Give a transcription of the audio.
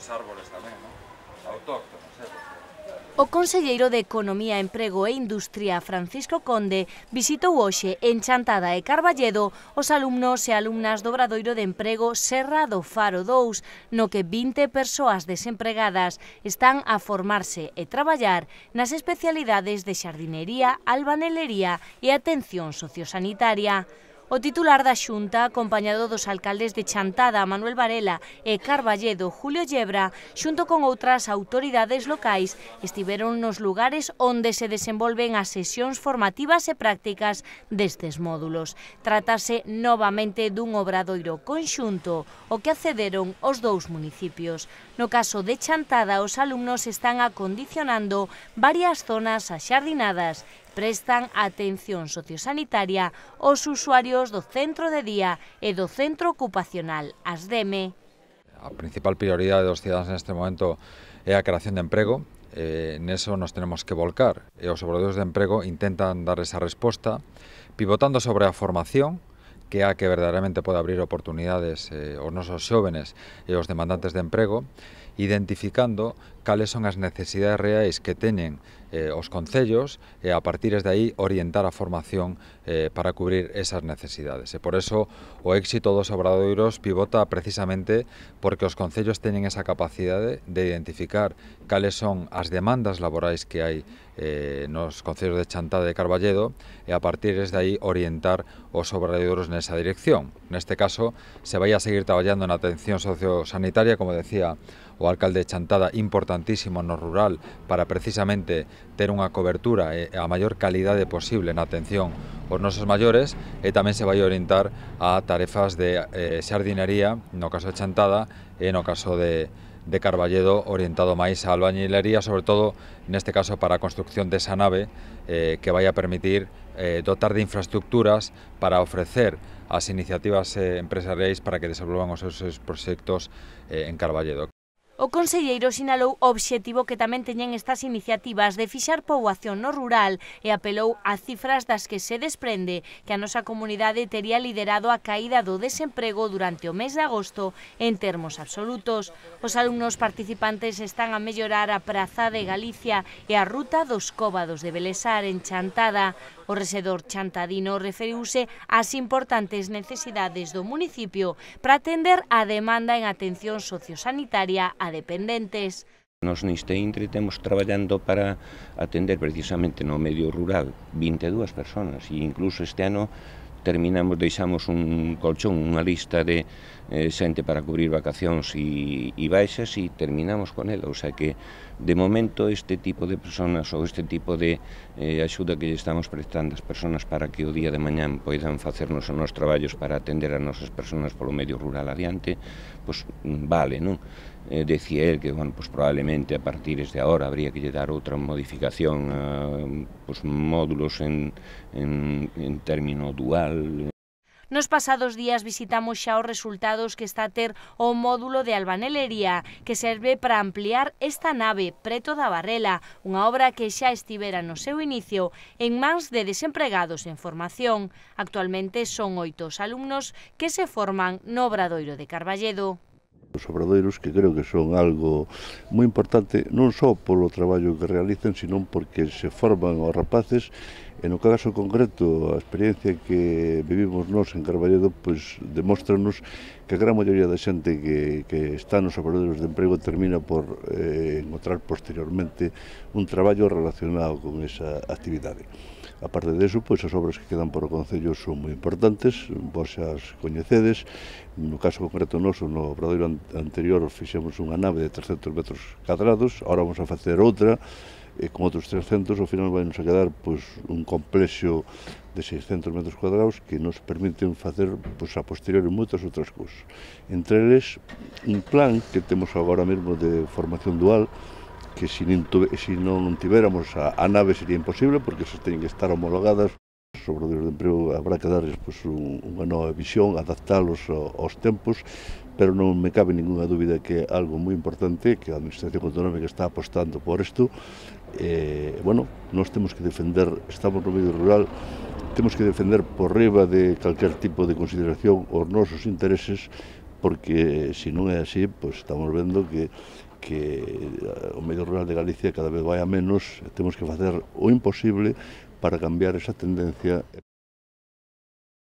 os árboles tamén, non? Autóctonos, O conselleiro de Economía, Emprego e Industria, Francisco Conde, visitou hoxe en Chantada e Carballedo os alumnos e alumnas do Obradoiro de Emprego Serra do Faro 2, no que 20 persoas desempregadas están a formarse e traballar nas especialidades de xardinería, albanelería e atención sociosanitaria. O titular da Xunta, acompañado dos alcaldes de Chantada, Manuel Varela e Carballedo, Julio Llebra, xunto con outras autoridades locais, estiveron nos lugares onde se desenvolven as sesións formativas e prácticas destes módulos. Trátase novamente dun obradoiro conxunto o que accederon os dous municipios. No caso de Chantada, os alumnos están acondicionando varias zonas axardinadas prestan atención sociosanitaria aos usuarios do centro de día e do centro ocupacional, ASDEME. A principal prioridade dos cidadanes neste momento é a creación de emprego, eh, neso nos tenemos que volcar. E os obradores de emprego intentan dar esa resposta pivotando sobre a formación, que é a que verdadeiramente pode abrir oportunidades eh, aos nosos xóvenes e aos demandantes de emprego, identificando cales son as necesidades reais que teñen eh, os concellos e a partir de aí orientar a formación eh, para cubrir esas necesidades. E por eso o éxito dos obradoiros pivota precisamente porque os concellos teñen esa capacidade de identificar cales son as demandas laborais que hai eh, nos concellos de Chantada e Carballedo e a partir de aí orientar os obradoiros nesa dirección. En este caso, se vaya a seguir traballando na atención sociosanitaria, como decía o alcalde de Chantada, importantísimo no rural para precisamente ter unha cobertura e a maior calidade posible na atención aos nosos maiores e tamén se vai orientar a tarefas de eh, xardinería, no caso de Chantada e no caso de, de Carballedo orientado máis á albañilería, sobre todo neste caso para a construcción desa nave eh, que vai a permitir eh, dotar de infraestructuras para ofrecer as iniciativas eh, empresariais para que desenvolvan os seus proxectos eh, en Carballedo. O conselleiro sinalou o obxectivo que tamén teñen estas iniciativas de fixar poboación no rural e apelou a cifras das que se desprende que a nosa comunidade tería liderado a caída do desemprego durante o mes de agosto en termos absolutos. Os alumnos participantes están a mellorar a Praza de Galicia e a Ruta dos Cóbados de Belesar en Chantada. O rexedor Chantadino referiuse ás importantes necesidades do municipio para atender a demanda en atención sociosanitaria a dependentes. Nos neste íntre temos traballando para atender precisamente no medio rural 22 personas e incluso este ano terminamos, deixamos un colchón, unha lista de eh, xente para cubrir vacacións e, e baixas e terminamos con ela, o sea que de momento este tipo de personas ou este tipo de eh, axuda que lle estamos prestando as personas para que o día de mañán poidan facernos os nosos traballos para atender as nosas personas polo medio rural adiante, pois vale, non? eh, decía el que bueno, pues probablemente a partir de ahora habría que dar outra modificación a eh, pues, módulos en, en, en término dual. Nos pasados días visitamos xa os resultados que está a ter o módulo de albanelería, que serve para ampliar esta nave preto da Barrela, unha obra que xa estivera no seu inicio en mans de desempregados en formación. Actualmente son oitos alumnos que se forman no Obradoiro de Carballedo. Os obradoiros que creo que son algo moi importante non só polo traballo que realizan, sino porque se forman os rapaces e no caso concreto a experiencia que vivimos nós en Carballedo pois demóstranos que a gran maioría da xente que, que está nos obradoiros de emprego termina por eh, encontrar posteriormente un traballo relacionado con esa actividade. A parte deso, pois as obras que quedan por o Concello son moi importantes, vos as coñecedes, no caso concreto noso, no obradoiro anterior fixemos unha nave de 300 metros cadrados, ahora vamos a facer outra, e con outros 300, ao final vai nos a quedar pois, un complexo de 600 metros cuadrados que nos permiten facer pois, a posteriori moitas outras cousas. Entre eles, un plan que temos agora mesmo de formación dual, que se si non, tuve, si non tivéramos a, a nave sería imposible porque se teñen que estar homologadas sobre o deus de emprego habrá que darles pois, pues, un, unha nova visión, adaptalos aos tempos, pero non me cabe ninguna dúbida que é algo moi importante que a Administración Autonómica está apostando por isto. Eh, bueno, nós temos que defender, estamos no medio rural, temos que defender por riba de calquer tipo de consideración os nosos intereses porque se non é así, pois estamos vendo que que eh, o medio rural de Galicia cada vez vai a menos, temos que facer o imposible para cambiar esa tendencia.